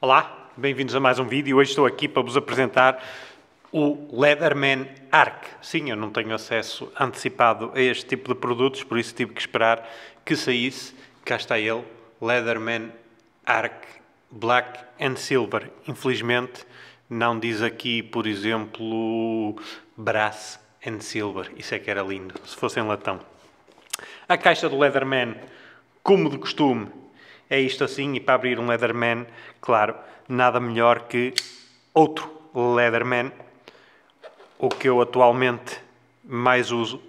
Olá, bem-vindos a mais um vídeo. Hoje estou aqui para vos apresentar o Leatherman Arc. Sim, eu não tenho acesso antecipado a este tipo de produtos, por isso tive que esperar que saísse. Cá está ele, Leatherman Arc Black and Silver. Infelizmente, não diz aqui, por exemplo, Brass and Silver. Isso é que era lindo, se fosse em latão. A caixa do Leatherman, como de costume, é isto assim, e para abrir um Leatherman, claro, nada melhor que outro Leatherman, o que eu atualmente mais uso,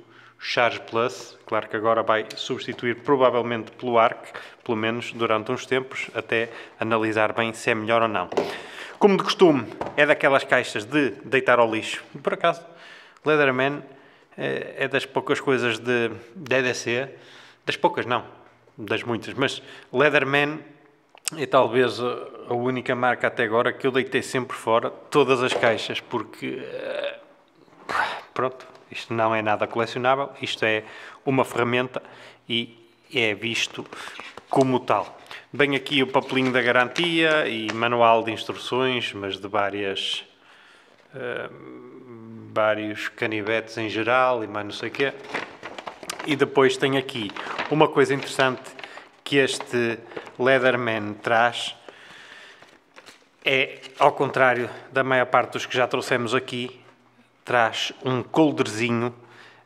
Charge Plus, claro que agora vai substituir provavelmente pelo ARC, pelo menos durante uns tempos, até analisar bem se é melhor ou não. Como de costume, é daquelas caixas de deitar ao lixo. Por acaso, Leatherman eh, é das poucas coisas de DDC, das poucas não, das muitas, mas Leatherman é talvez a única marca até agora que eu deitei sempre fora todas as caixas, porque eh, pronto, isto não é nada colecionável, isto é uma ferramenta e é visto como tal. Bem aqui o papelinho da garantia e manual de instruções, mas de várias uh, vários canivetes em geral e mais não sei o quê e depois tem aqui uma coisa interessante que este Leatherman traz. É, ao contrário da maior parte dos que já trouxemos aqui, traz um colderzinho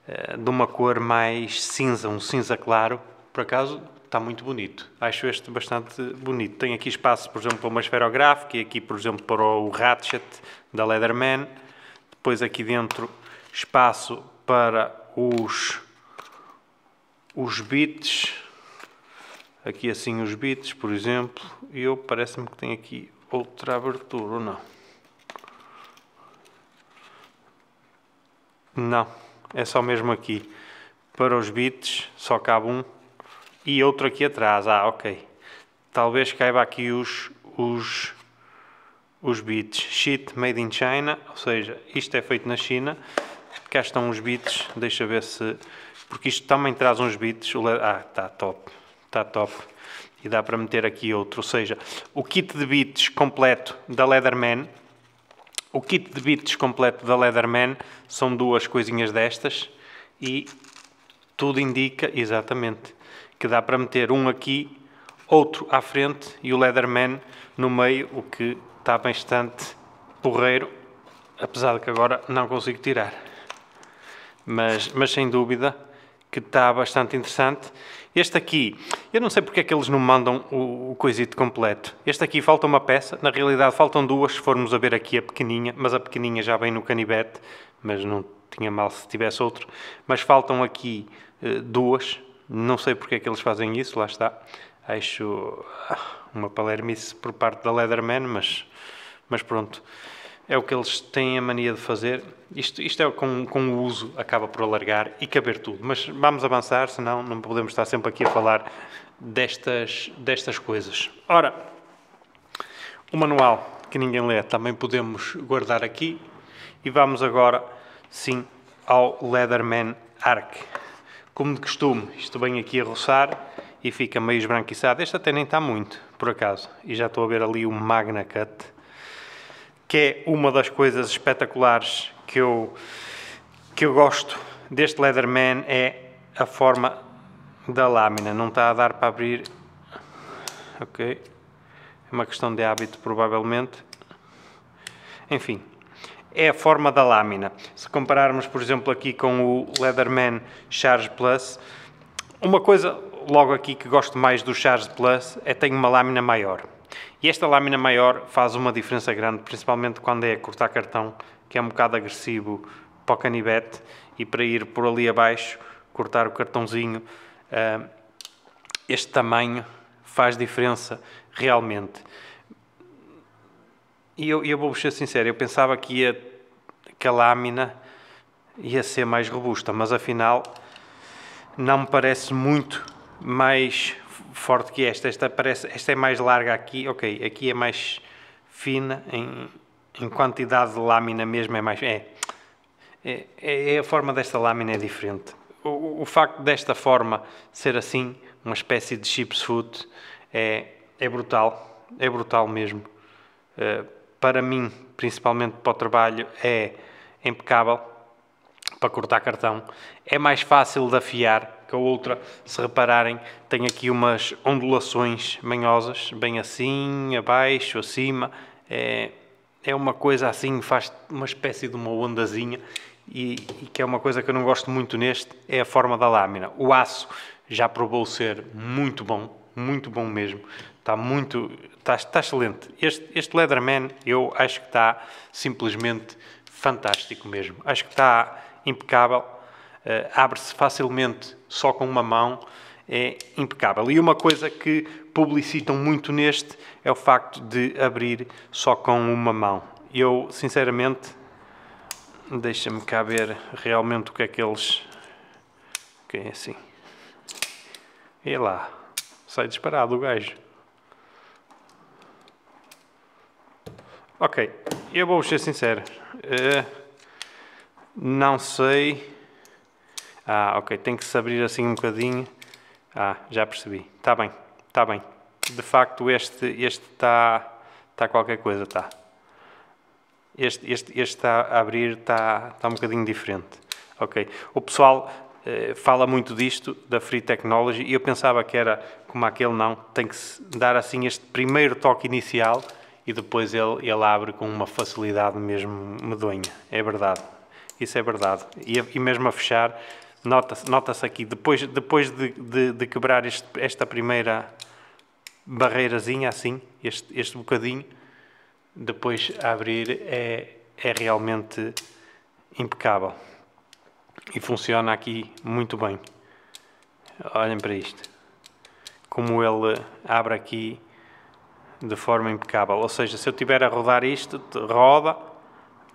uh, de uma cor mais cinza, um cinza claro. Por acaso, está muito bonito. Acho este bastante bonito. Tem aqui espaço, por exemplo, para uma esferográfica e aqui, por exemplo, para o ratchet da Leatherman. Depois aqui dentro espaço para os os bits, aqui assim os bits, por exemplo, e eu parece-me que tem aqui outra abertura ou não? Não, é só mesmo aqui. Para os bits só cabe um e outro aqui atrás. Ah, ok. Talvez caiba aqui os, os, os bits. Shit made in China, ou seja, isto é feito na China. Cá estão os bits, deixa ver se porque isto também traz uns bits. Ah, está top, está top. E dá para meter aqui outro. Ou seja, o kit de bits completo da Leatherman, o kit de bits completo da Leatherman são duas coisinhas destas e tudo indica, exatamente, que dá para meter um aqui, outro à frente e o Leatherman no meio, o que está bastante porreiro, apesar de que agora não consigo tirar. Mas, mas sem dúvida, que está bastante interessante. Este aqui, eu não sei porque é que eles não mandam o, o coisito completo. Este aqui falta uma peça, na realidade faltam duas, se formos a ver aqui a pequeninha, mas a pequeninha já vem no canivete, mas não tinha mal se tivesse outro. Mas faltam aqui eh, duas, não sei porque é que eles fazem isso, lá está. Acho ah, uma palermice por parte da Leatherman, mas, mas pronto é o que eles têm a mania de fazer. Isto, isto é com, com o uso, acaba por alargar e caber tudo. Mas vamos avançar, senão não podemos estar sempre aqui a falar destas, destas coisas. Ora, o manual que ninguém lê também podemos guardar aqui. E vamos agora, sim, ao Leatherman Arc. Como de costume, isto vem aqui a roçar e fica meio esbranquiçado. Este até nem está muito, por acaso. E já estou a ver ali o Magna Cut que é uma das coisas espetaculares que eu, que eu gosto deste Leatherman, é a forma da lâmina. Não está a dar para abrir... Ok. É uma questão de hábito, provavelmente. Enfim, é a forma da lâmina. Se compararmos, por exemplo, aqui com o Leatherman Charge Plus, uma coisa logo aqui que gosto mais do Charge Plus é que tem uma lâmina maior. E esta lâmina maior faz uma diferença grande, principalmente quando é cortar cartão, que é um bocado agressivo para o canivete e para ir por ali abaixo, cortar o cartãozinho, eh, este tamanho faz diferença realmente. E eu, eu vou ser sincero, eu pensava que, ia, que a lâmina ia ser mais robusta, mas afinal não me parece muito mais forte que esta. Esta, parece, esta é mais larga aqui, ok, aqui é mais fina em, em quantidade de lâmina mesmo, é mais... É, é, é, é a forma desta lâmina é diferente. O, o, facto desta forma ser assim, uma espécie de chips foot, é, é brutal, é brutal mesmo. Uh, para mim, principalmente para o trabalho, é impecável para cortar cartão. É mais fácil de afiar, com a outra. Se repararem, tem aqui umas ondulações manhosas, bem assim, abaixo, acima. É, é uma coisa assim, faz uma espécie de uma ondazinha e, e, que é uma coisa que eu não gosto muito neste, é a forma da lâmina. O aço já provou ser muito bom, muito bom mesmo. Está muito, está, está excelente. Este, este Leatherman eu acho que está simplesmente fantástico mesmo. Acho que está impecável, uh, abre-se facilmente só com uma mão, é impecável. E uma coisa que publicitam muito neste é o facto de abrir só com uma mão. Eu, sinceramente, deixa-me cá ver realmente o que é que eles... que é assim. E lá, sai disparado o gajo. Ok, eu vou ser sincero. Uh, não sei ah, ok, tem que se abrir assim um bocadinho. Ah, já percebi. Está bem, está bem. De facto, este este está tá qualquer coisa, está. Este, este, este está a abrir, está, está um bocadinho diferente. Ok. O pessoal eh, fala muito disto, da Free Technology, e eu pensava que era como aquele, não. Tem que dar assim este primeiro toque inicial e depois ele, ele abre com uma facilidade mesmo medonha. É verdade. Isso é verdade. E, e mesmo a fechar, Nota-se nota aqui, depois, depois de, de, de quebrar este, esta primeira barreirazinha, assim, este, este bocadinho, depois abrir é, é realmente impecável. E funciona aqui muito bem. Olhem para isto. Como ele abre aqui de forma impecável. Ou seja, se eu tiver a rodar isto, roda,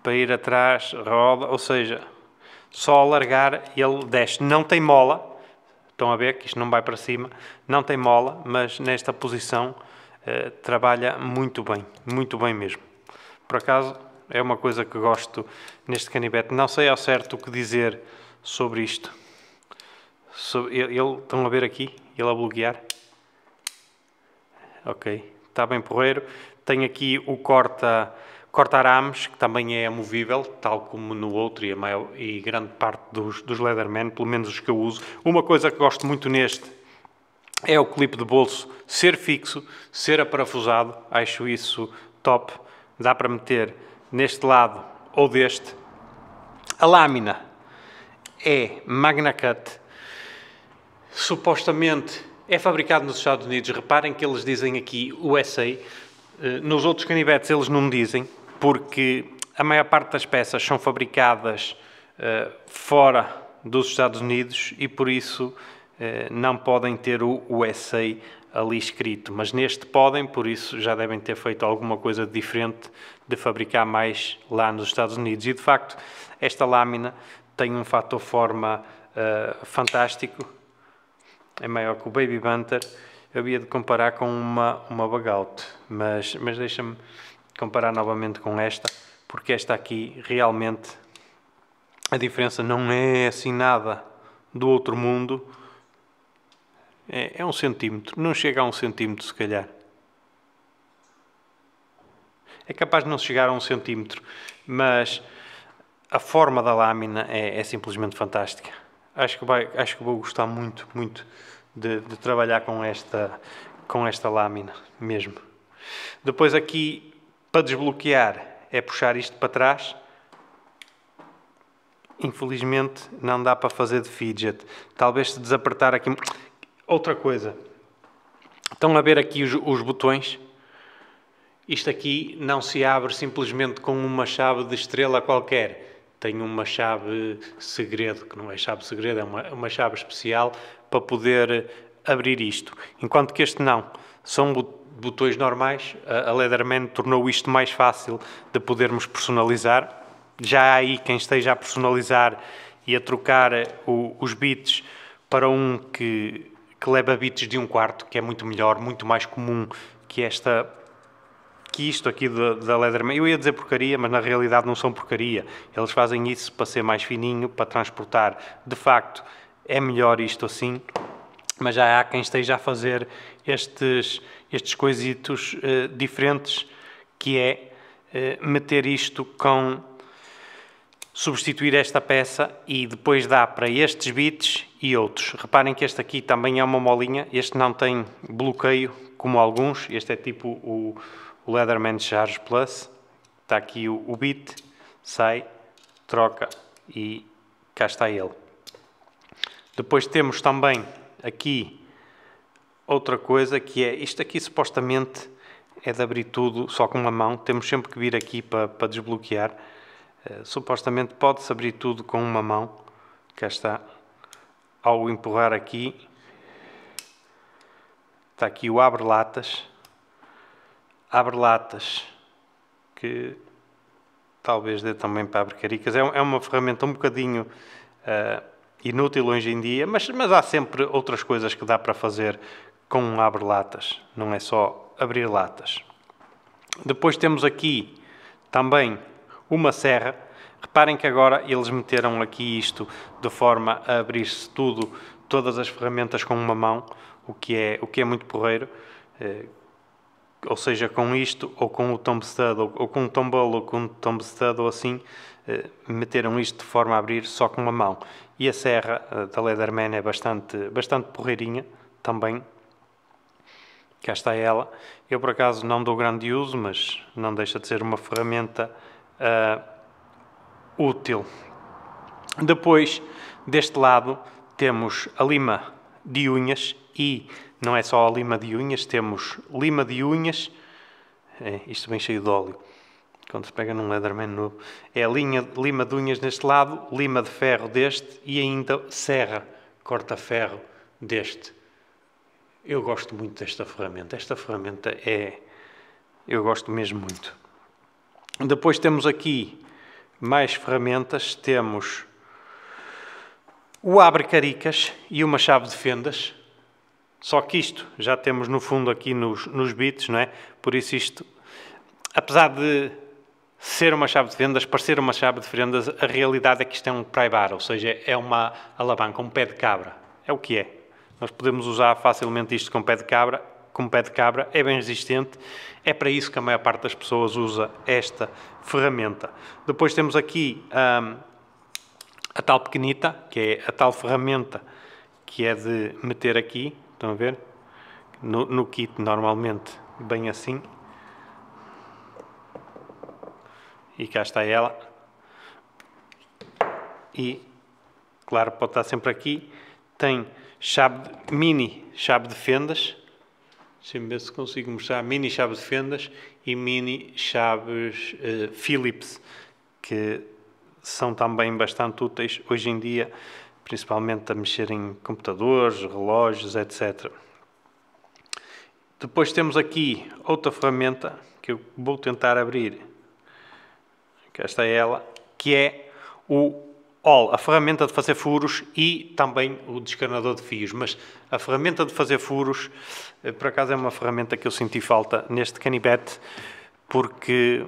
para ir atrás, roda, ou seja, só alargar ele desce. Não tem mola, estão a ver que isto não vai para cima, não tem mola, mas nesta posição uh, trabalha muito bem, muito bem mesmo. Por acaso, é uma coisa que gosto neste canivete. Não sei ao certo o que dizer sobre isto. Sobre, ele, ele, estão a ver aqui? Ele a bloquear? Ok, está bem porreiro. Tem aqui o corta Corta-arames, que também é movível, tal como no outro e, maior, e grande parte dos, dos Leatherman, pelo menos os que eu uso. Uma coisa que gosto muito neste é o clipe de bolso ser fixo, ser aparafusado, acho isso top. Dá para meter neste lado ou deste. A lâmina é Magna Cut, supostamente é fabricado nos Estados Unidos. Reparem que eles dizem aqui USA, eh, nos outros canivetes eles não me dizem, porque a maior parte das peças são fabricadas uh, fora dos Estados Unidos e por isso uh, não podem ter o USA ali escrito, mas neste podem, por isso já devem ter feito alguma coisa diferente de fabricar mais lá nos Estados Unidos. E de facto, esta lâmina tem um fator forma uh, fantástico, é maior que o Baby Bunter. Eu havia de comparar com uma, uma bagaute, mas, mas deixa-me comparar novamente com esta, porque esta aqui realmente a diferença não é assim nada do outro mundo. É, é um centímetro, não chega a um centímetro se calhar. É capaz de não chegar a um centímetro, mas a forma da lâmina é, é simplesmente fantástica. Acho que, vai, acho que vou gostar muito, muito de, de trabalhar com esta, com esta lâmina mesmo. Depois aqui para desbloquear é puxar isto para trás. Infelizmente não dá para fazer de fidget. Talvez se desapertar aqui... Outra coisa. Estão a ver aqui os, os botões? Isto aqui não se abre simplesmente com uma chave de estrela qualquer. Tem uma chave segredo, que não é chave segredo, é uma, uma chave especial para poder abrir isto. Enquanto que este não. São botões normais, a Leatherman tornou isto mais fácil de podermos personalizar. Já há aí quem esteja a personalizar e a trocar eh, o, os bits para um que, que leva bits de um quarto, que é muito melhor, muito mais comum que esta que isto aqui da, da Leatherman. Eu ia dizer porcaria, mas na realidade não são porcaria. Eles fazem isso para ser mais fininho, para transportar. De facto, é melhor isto assim, mas já há quem esteja a fazer estes estes coisitos uh, diferentes, que é uh, meter isto com substituir esta peça e depois dá para estes bits e outros. Reparem que este aqui também é uma molinha, este não tem bloqueio como alguns, este é tipo o, o Leatherman Charge Plus, está aqui o, o bit, sai, troca e cá está ele. Depois temos também aqui outra coisa que é, isto aqui supostamente é de abrir tudo só com uma mão, temos sempre que vir aqui para, para desbloquear. Uh, supostamente pode-se abrir tudo com uma mão, cá está, ao empurrar aqui, está aqui o abre-latas, abre-latas, que talvez dê também para abrir caricas, é, é uma ferramenta um bocadinho... Uh, inútil hoje em dia, mas, mas há sempre outras coisas que dá para fazer com um abre-latas, não é só abrir latas. Depois temos aqui também uma serra. Reparem que agora eles meteram aqui isto de forma a abrir-se tudo, todas as ferramentas com uma mão, o que é, o que é muito porreiro. Eh, ou seja, com isto, ou com o tomb ou, ou com o tombolo, ou com o tomb ou assim, eh, meteram isto de forma a abrir só com uma mão. E a serra eh, da Leatherman é bastante, bastante porreirinha também, Cá está ela. Eu, por acaso, não dou grande uso, mas não deixa de ser uma ferramenta uh, útil. Depois, deste lado, temos a lima de unhas e não é só a lima de unhas, temos lima de unhas, é, isto bem cheio de óleo, quando se pega num Leatherman novo, é linha, lima de unhas neste lado, lima de ferro deste e ainda serra, corta-ferro deste. Eu gosto muito desta ferramenta. Esta ferramenta é. Eu gosto mesmo muito. Depois temos aqui mais ferramentas. Temos o abre caricas e uma chave de fendas. Só que isto já temos no fundo aqui nos, nos bits, não é? Por isso isto, apesar de ser uma chave de fendas, parecer uma chave de fendas, a realidade é que isto é um pry bar, ou seja, é uma alavanca, um pé de cabra. É o que é. Nós podemos usar facilmente isto com pé de cabra, com pé de cabra, é bem resistente. É para isso que a maior parte das pessoas usa esta ferramenta. Depois temos aqui hum, a tal pequenita, que é a tal ferramenta que é de meter aqui, estão a ver? No, no kit normalmente, bem assim. E cá está ela. E, claro, pode estar sempre aqui. Tem chave de, mini chave de fendas. Deixa-me ver se consigo mostrar. Mini chave de fendas e mini chaves uh, eh, Phillips, que são também bastante úteis hoje em dia, principalmente a mexer em computadores, relógios, etc. Depois temos aqui outra ferramenta que eu vou tentar abrir. Esta é ela, que é o all, a ferramenta de fazer furos e também o descarnador de fios. Mas a ferramenta de fazer furos, eh, por acaso, é uma ferramenta que eu senti falta neste canibete, porque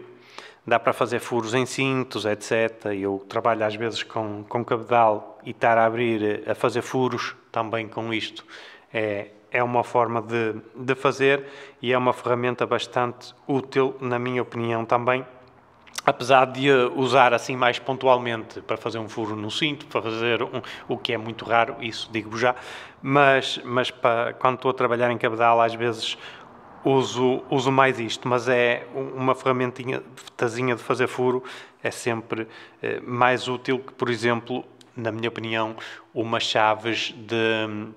dá para fazer furos em cintos, etc. Eu trabalho às vezes com, com cabedal e estar a abrir, eh, a fazer furos também com isto. É, é uma forma de, de fazer e é uma ferramenta bastante útil, na minha opinião, também apesar de usar assim mais pontualmente para fazer um furo no cinto, para fazer um, o que é muito raro, isso digo-vos já, mas, mas para, quando estou a trabalhar em cabedal às vezes uso, uso mais isto, mas é uma ferramentinha tazinha de fazer furo, é sempre eh, mais útil que, por exemplo, na minha opinião, umas chaves de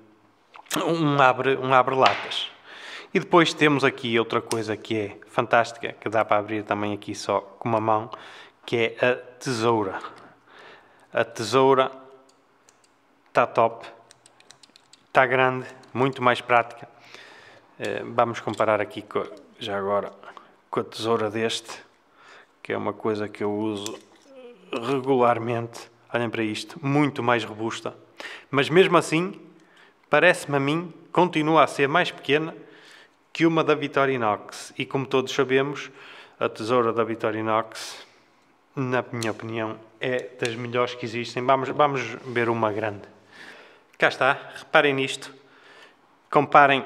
um abre, um abre latas. E depois temos aqui outra coisa que é fantástica, que dá para abrir também aqui só com uma mão, que é a tesoura. A tesoura está top, está grande, muito mais prática. Eh, vamos comparar aqui, com, já agora, com a tesoura deste, que é uma coisa que eu uso regularmente. Olhem para isto, muito mais robusta. Mas mesmo assim, parece-me a mim, continua a ser mais pequena que uma da Vitorinox. E como todos sabemos, a tesoura da Vitorinox, na minha opinião, é das melhores que existem. Vamos, vamos ver uma grande. Cá está, reparem nisto. Comparem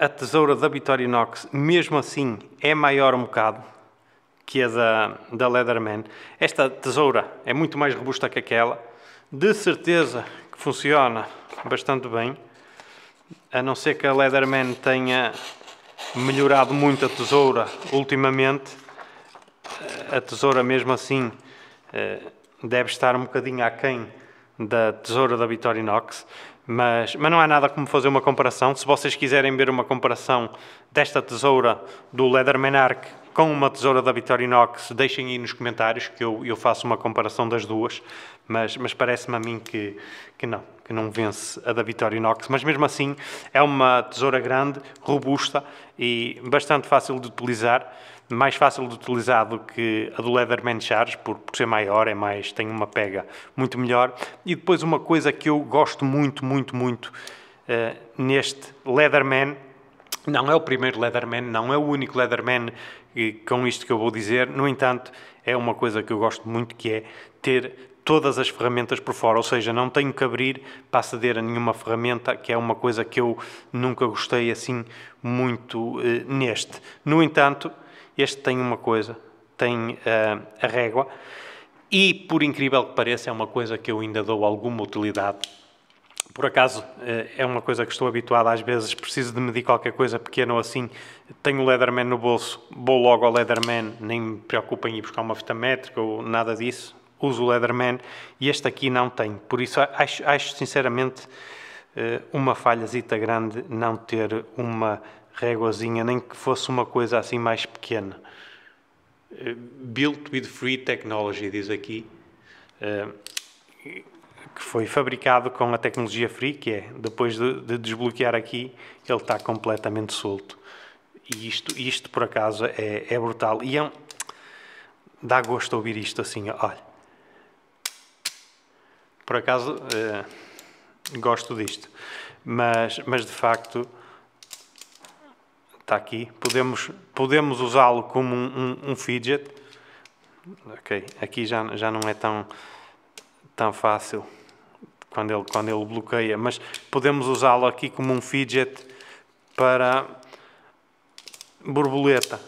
a, a tesoura da Vitorinox, mesmo assim, é maior um bocado que a da, da Leatherman. Esta tesoura é muito mais robusta que aquela. De certeza que funciona bastante bem. A não ser que a Leatherman tenha melhorado muito a tesoura ultimamente, a tesoura mesmo assim eh, deve estar um bocadinho aquém da tesoura da Vitória Inox, mas, mas não há nada como fazer uma comparação. Se vocês quiserem ver uma comparação desta tesoura do Leatherman Arc com uma tesoura da Victorinox, deixem aí nos comentários que eu, eu faço uma comparação das duas, mas, mas parece-me a mim que, que não, que não vence a da Victorinox. Mas mesmo assim, é uma tesoura grande, robusta e bastante fácil de utilizar mais fácil de utilizar do que a do Leatherman Charge, por, por, ser maior, é mais, tem uma pega muito melhor. E depois uma coisa que eu gosto muito, muito, muito uh, neste Leatherman, não é o primeiro Leatherman, não é o único Leatherman com isto que eu vou dizer. No entanto, é uma coisa que eu gosto muito que é ter todas as ferramentas por fora, ou seja, não tenho que abrir para aceder a nenhuma ferramenta, que é uma coisa que eu nunca gostei assim muito eh, neste. No entanto, este tem uma coisa, tem uh, a régua, e por incrível que pareça, é uma coisa que eu ainda dou alguma utilidade por acaso, eh, é uma coisa que estou habituado às vezes, preciso de medir qualquer coisa pequena ou assim, tenho o Leatherman no bolso, vou logo ao Leatherman, nem me preocupo em ir buscar uma fita métrica ou nada disso, uso o Leatherman e este aqui não tem. Por isso, acho, acho sinceramente eh, uma falhazita grande não ter uma réguazinha, nem que fosse uma coisa assim mais pequena. Eh, built with free technology, diz aqui que foi fabricado com a tecnologia Free, que é, depois de, de desbloquear aqui, ele está completamente solto. E isto, isto por acaso, é, é brutal. E é um... dá gosto ouvir isto assim, olha. Por acaso, eh, gosto disto. Mas, mas de facto, está aqui. Podemos, podemos usá-lo como um, um, um fidget. Ok, aqui já, já não é tão, tão fácil quando ele, quando ele bloqueia, mas podemos usá-lo aqui como um fidget para borboleta.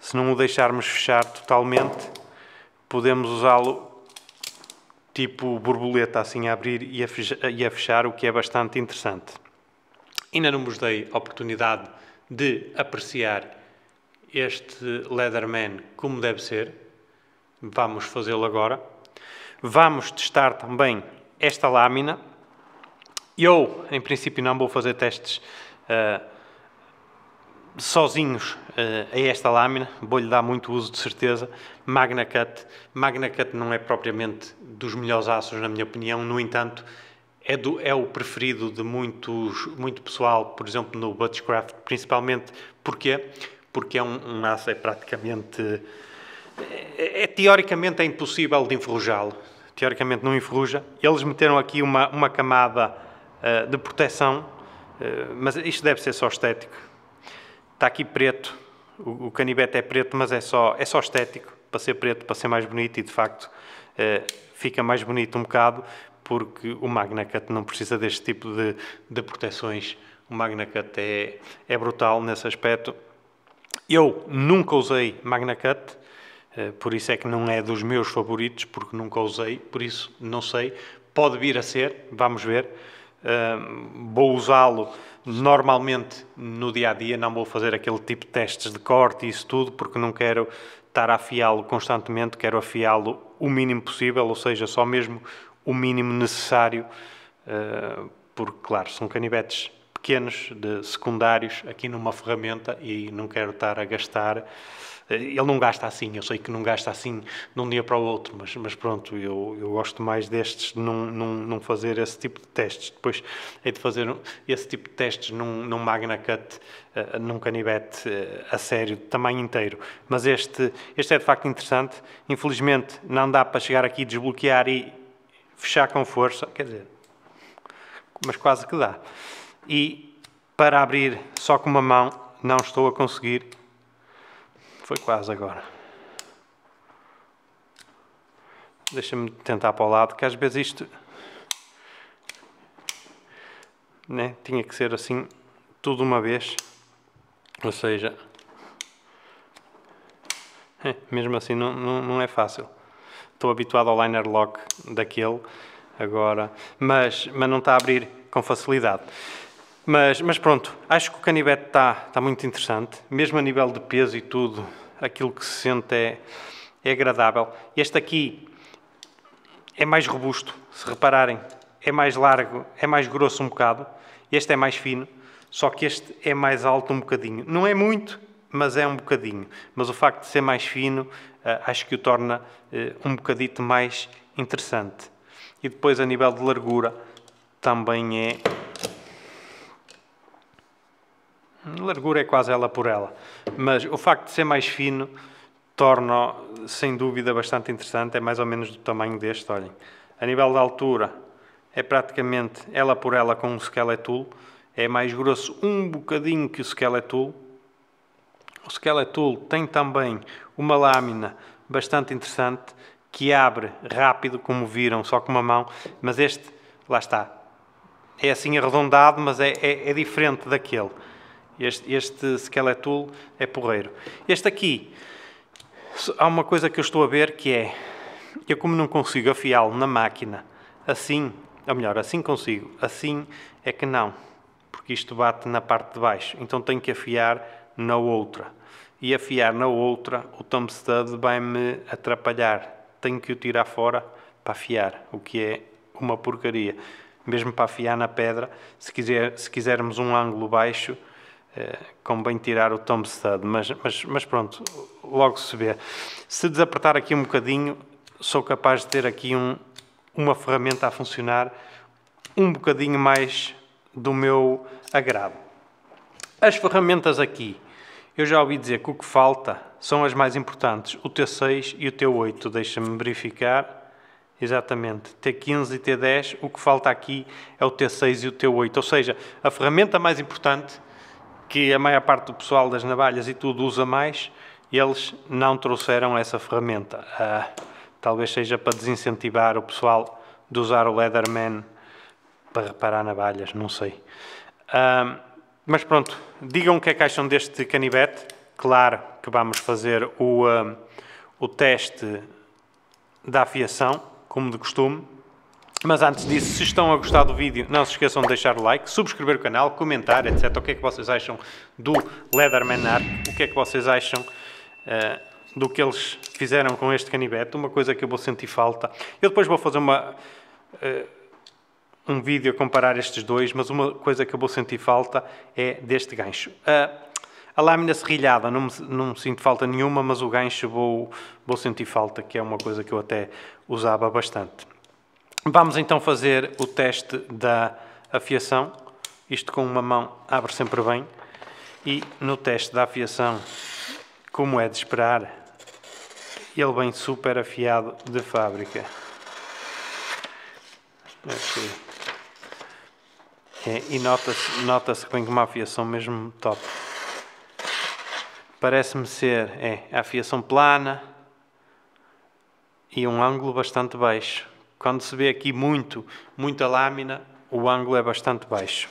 Se não o deixarmos fechar totalmente, podemos usá-lo tipo borboleta, assim a abrir e a, fechar, e a fechar, o que é bastante interessante. Ainda não vos dei a oportunidade de apreciar este Leatherman como deve ser. Vamos fazê-lo agora. Vamos testar também esta lâmina. Eu, em princípio, não vou fazer testes uh, sozinhos uh, a esta lâmina. Vou-lhe dar muito uso, de certeza. Magna Cut. Magna Cut não é propriamente dos melhores aços, na minha opinião. No entanto, é, do, é, o preferido de muitos, muito pessoal, por exemplo, no Butchcraft, principalmente porque Porque é um, um aço, é praticamente... É, é, teoricamente é impossível de enferrujá-lo teoricamente não enferruja. Eles meteram aqui uma, uma camada uh, de proteção, uh, mas isto deve ser só estético. Está aqui preto, o, o, é preto, mas é só, é só estético, para ser preto, para ser mais bonito, e de facto uh, fica mais bonito um bocado, porque o Magna Cut não precisa deste tipo de, de proteções. O Magna Cut é, é brutal nesse aspecto. Eu nunca usei Magna Cut, eh, por isso é que não é dos meus favoritos, porque nunca usei, por isso não sei. Pode vir a ser, vamos ver. Vou usá-lo normalmente no dia a dia, não vou fazer aquele tipo de testes de corte e isso tudo, porque não quero estar a afiá-lo constantemente, quero afiá-lo o mínimo possível, ou seja, só mesmo o mínimo necessário, eh, porque, claro, são canivetes pequenos, de secundários, aqui numa ferramenta e não quero estar a gastar. Eh, ele não gasta assim, eu sei que não gasta assim de um dia para o outro, mas, mas pronto, eu, eu gosto mais destes, não, fazer esse tipo de testes. Depois é de fazer esse tipo de testes num, num Magna Cut, eh, num canivete eh, a sério, de tamanho inteiro. Mas este, este é de facto interessante. Infelizmente não dá para chegar aqui, desbloquear e fechar com força, quer dizer, mas quase que dá e para abrir só com uma mão não estou a conseguir. Foi quase agora. Deixa-me tentar para o lado, que às vezes isto né, tinha que ser assim tudo uma vez. Ou seja, é, mesmo assim não, não, não é fácil. Estou habituado ao liner lock daquele agora, mas, mas não está a abrir com facilidade. Mas, mas pronto, acho que o canivete está, tá muito interessante, mesmo a nível de peso e tudo, aquilo que se sente é, é agradável. Este aqui é mais robusto, se repararem, é mais largo, é mais grosso um bocado, este é mais fino, só que este é mais alto um bocadinho. Não é muito, mas é um bocadinho. Mas o facto de ser mais fino, eh, acho que o torna eh, um bocadito mais interessante. E depois, a nível de largura, também é Largura é quase ela por ela. Mas o facto de ser mais fino torna sem dúvida bastante interessante. É mais ou menos do tamanho deste, olhem. A nível da altura, é praticamente ela por ela com um skeletul. É mais grosso um bocadinho que o skeletul. O skeletul tem também uma lâmina bastante interessante que abre rápido, como viram, só com uma mão. Mas este, lá está, é assim arredondado, mas é, é, é diferente daquele. Este, este Skeletul é porreiro. Este aqui, há uma coisa que eu estou a ver que é, eu como não consigo afiá-lo na máquina, assim, ou melhor, assim consigo, assim é que não, porque isto bate na parte de baixo, então tenho que afiar na outra. E afiar na outra, o thumb stud vai-me atrapalhar. Tenho que o tirar fora para afiar, o que é uma porcaria. Mesmo para afiar na pedra, se, quiser, se quisermos um ângulo baixo, bem eh, tirar o Tom Stud, mas, mas, mas pronto, logo se vê. Se desapertar aqui um bocadinho, sou capaz de ter aqui um, uma ferramenta a funcionar um bocadinho mais do meu agrado. As ferramentas aqui, eu já ouvi dizer que o que falta são as mais importantes, o T6 e o T8. Deixa-me verificar. Exatamente, T15 e T10, o que falta aqui é o T6 e o T8, ou seja, a ferramenta mais importante que a maior parte do pessoal das navalhas e tudo usa mais, eles não trouxeram essa ferramenta. Ah, talvez seja para desincentivar o pessoal de usar o Leatherman para reparar navalhas, não sei. Ah, mas pronto, digam o que é que acham deste canivete. Claro que vamos fazer o, ah, o teste da afiação, como de costume, mas antes disso, se estão a gostar do vídeo, não se esqueçam de deixar o like, subscrever o canal, comentar, etc. O que é que vocês acham do Leatherman Art? O que é que vocês acham uh, do que eles fizeram com este canivete? Uma coisa que eu vou sentir falta. Eu depois vou fazer uma... Uh, um vídeo a comparar estes dois, mas uma coisa que eu vou sentir falta é deste gancho. Uh, a lâmina serrilhada, não me, não me sinto falta nenhuma, mas o gancho vou, vou sentir falta, que é uma coisa que eu até usava bastante. Vamos então fazer o teste da afiação. Isto com uma mão abre sempre bem. E no teste da afiação, como é de esperar, ele vem super afiado de fábrica. É, e nota-se nota que vem com uma afiação mesmo top. Parece-me ser é, a afiação plana e um ângulo bastante baixo. Quando se vê aqui muito, muita lâmina, o ângulo é bastante baixo.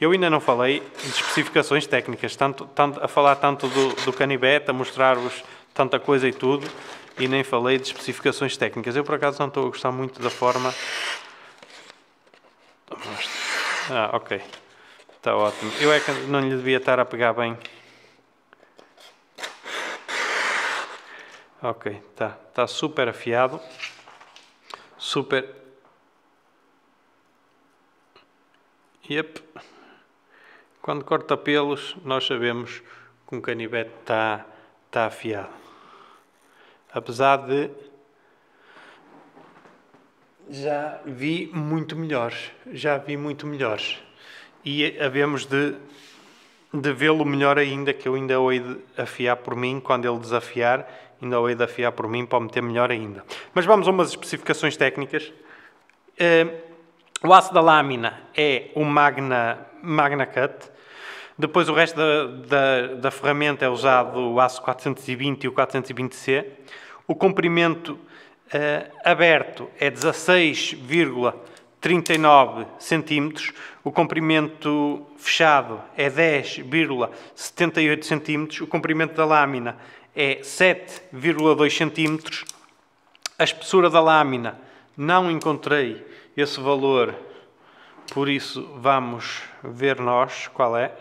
Eu ainda não falei de especificações técnicas, tanto, tanto a falar tanto do, do canivete, a mostrar-vos tanta coisa e tudo, e nem falei de especificações técnicas. Eu, por acaso, não estou a gostar muito da forma... Ah, ok. Está ótimo. Eu é que não lhe devia estar a pegar bem. Ok, está está super afiado super. Yep. Quando corta pelos, nós sabemos que um canivete está tá afiado. Apesar de já vi muito melhores, já vi muito melhores. E havemos de, de vê-lo melhor ainda, que eu ainda hei de afiar por mim quando ele desafiar ainda o hei de afiar por mim para o meter melhor ainda. Mas vamos a umas especificações técnicas. Eh, o aço da lâmina é o Magna, magna Cut. Depois o resto da, da, da ferramenta é usado o aço 420 e o 420C. O comprimento eh, aberto é 16,39 cm. O comprimento fechado é 10,78 cm. O comprimento da lâmina é 7,2 centímetros. A espessura da lâmina, não encontrei esse valor, por isso vamos ver nós qual é.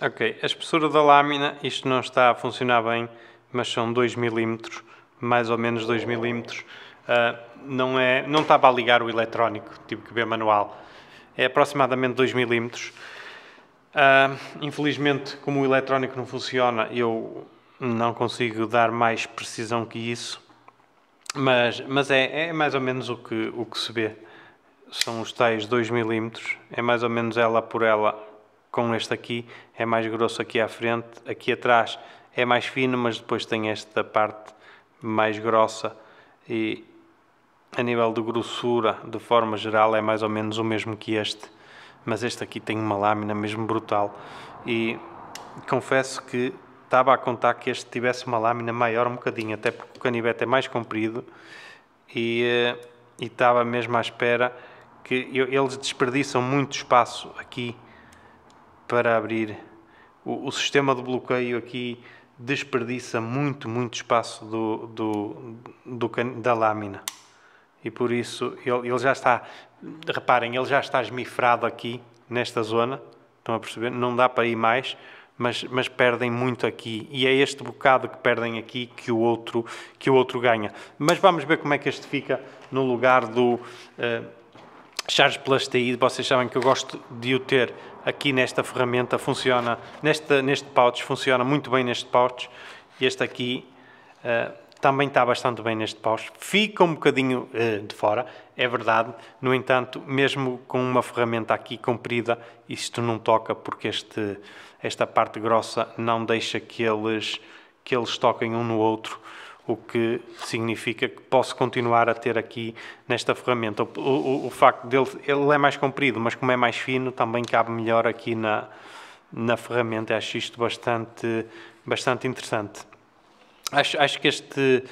Ok, a espessura da lâmina, isto não está a funcionar bem, mas são 2 milímetros, mais ou menos 2 milímetros. Uh, não, é, não estava a ligar o eletrónico, tive que ver manual. É aproximadamente 2 milímetros. Uh, infelizmente, como o eletrónico não funciona, eu não consigo dar mais precisão que isso, mas, mas é, é mais ou menos o que, o que se vê. São os tais 2 milímetros, é mais ou menos ela por ela com este aqui, é mais grosso aqui à frente, aqui atrás é mais fino, mas depois tem esta parte mais grossa e a nível de grossura, de forma geral, é mais ou menos o mesmo que este, mas este aqui tem uma lâmina mesmo brutal e confesso que estava a contar que este tivesse uma lâmina maior um bocadinho, até porque o canivete é mais comprido e, eh, e estava mesmo à espera que eu, eles desperdiçam muito espaço aqui para abrir. O, o, sistema de bloqueio aqui desperdiça muito, muito espaço do, do, do da lâmina. E por isso ele, ele já está, reparem, ele já está esmifrado aqui nesta zona, estão a perceber? Não dá para ir mais, mas, mas perdem muito aqui. E é este bocado que perdem aqui que o outro, que o outro ganha. Mas vamos ver como é que este fica no lugar do uh, Charles Plastaid. Vocês sabem que eu gosto de o ter aqui nesta ferramenta. Funciona, nesta, neste pouch, funciona muito bem neste pouch. Este aqui... Uh, também está bastante bem neste paus. Fica um bocadinho eh, de fora, é verdade. No entanto, mesmo com uma ferramenta aqui comprida, isto não toca porque este, esta parte grossa não deixa que eles, que eles toquem um no outro, o que significa que posso continuar a ter aqui nesta ferramenta. O, o, o facto dele ele é mais comprido, mas como é mais fino, também cabe melhor aqui na, na ferramenta. Acho isto bastante, bastante interessante. Acho, acho que este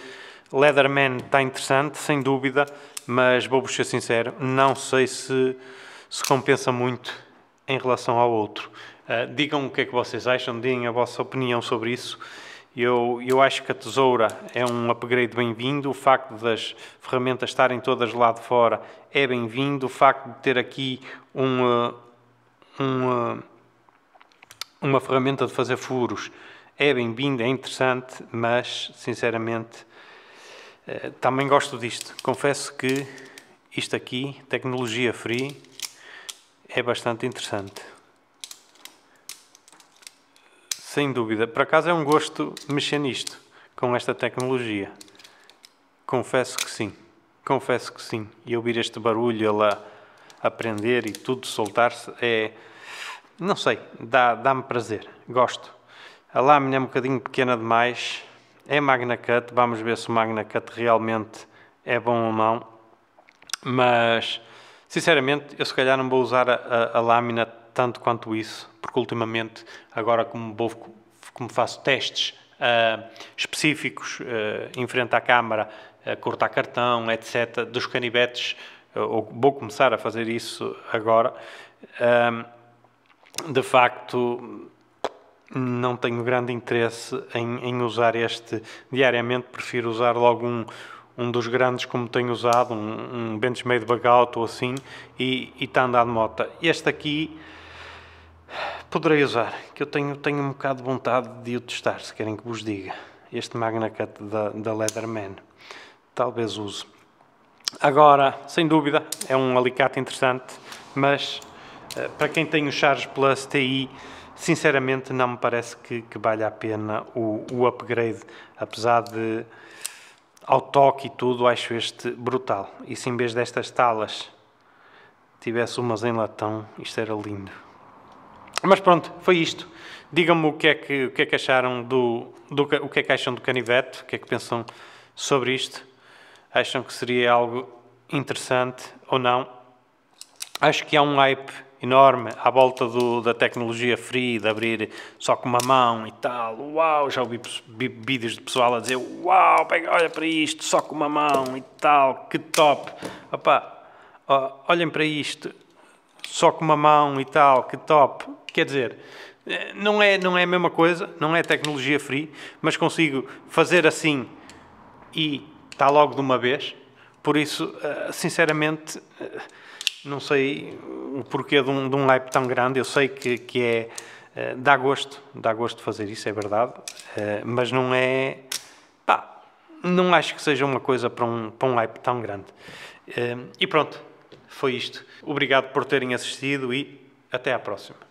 Leatherman está interessante, sem dúvida, mas vou-vos ser sincero, não sei se, se compensa muito em relação ao outro. Uh, digam o que é que vocês acham, deem a vossa opinião sobre isso. Eu, eu acho que a tesoura é um upgrade bem-vindo. O facto das ferramentas estarem todas lá de fora é bem-vindo. O facto de ter aqui um, uh, um, uh, uma ferramenta de fazer furos é bem-vinda, é interessante, mas, sinceramente, eh, também gosto disto. Confesso que isto aqui, tecnologia free, é bastante interessante. Sem dúvida. Por acaso é um gosto mexer nisto, com esta tecnologia. Confesso que sim. Confesso que sim. E ouvir este barulho, ela aprender e tudo soltar-se, é... Não sei, dá-me dá prazer. Gosto. A lâmina é um bocadinho pequena demais. É Magna Cut, vamos ver se o Magna Cut realmente é bom ou não. Mas, sinceramente, eu se calhar não vou usar a, a, a lâmina tanto quanto isso, porque ultimamente, agora como, vou, como faço testes uh, específicos uh, em frente à câmara, a cortar cartão, etc., dos canibetes, ah, ou vou começar a fazer isso agora, de facto não tenho grande interesse em, em, usar este diariamente, prefiro usar logo um, um dos grandes como tenho usado, um, um benchmade bagout ou assim, e está a andar de moto. Este aqui poderei usar, que eu tenho, tenho um bocado de vontade de o testar, se querem que vos diga. Este Magna Cut da, da Leatherman, talvez use. Agora, sem dúvida, é um alicate interessante, mas eh, para quem tem o Charge Plus TI, sinceramente não me parece que, que valha a pena o, o, upgrade, apesar de ao toque e tudo acho este brutal. E se em vez destas talas tivesse umas em latão, isto era lindo. Mas pronto, foi isto. Digam-me o que é que, o que, é que acharam do, do o que é que acham do canivete, o que é que pensam sobre isto. Acham que seria algo interessante ou não? Acho que há um hype enorme à volta do, da tecnologia free, de abrir só com uma mão e tal. Uau, já ouvi vídeos de pessoal a dizer uau, pega, olha para isto, só com uma mão e tal, que top. Opa, ó, olhem para isto, só com uma mão e tal, que top. Quer dizer, eh, não é, não é a mesma coisa, não é tecnologia free, mas consigo fazer assim e está logo de uma vez. Por isso, eh, sinceramente eh, não sei o porquê de um, de um hype tão grande, eu sei que, que é. Eh, dá gosto, dá gosto de fazer isso, é verdade, eh, mas não é. Pá, não acho que seja uma coisa para um, para um hype tão grande. Eh, e pronto, foi isto. Obrigado por terem assistido e até à próxima.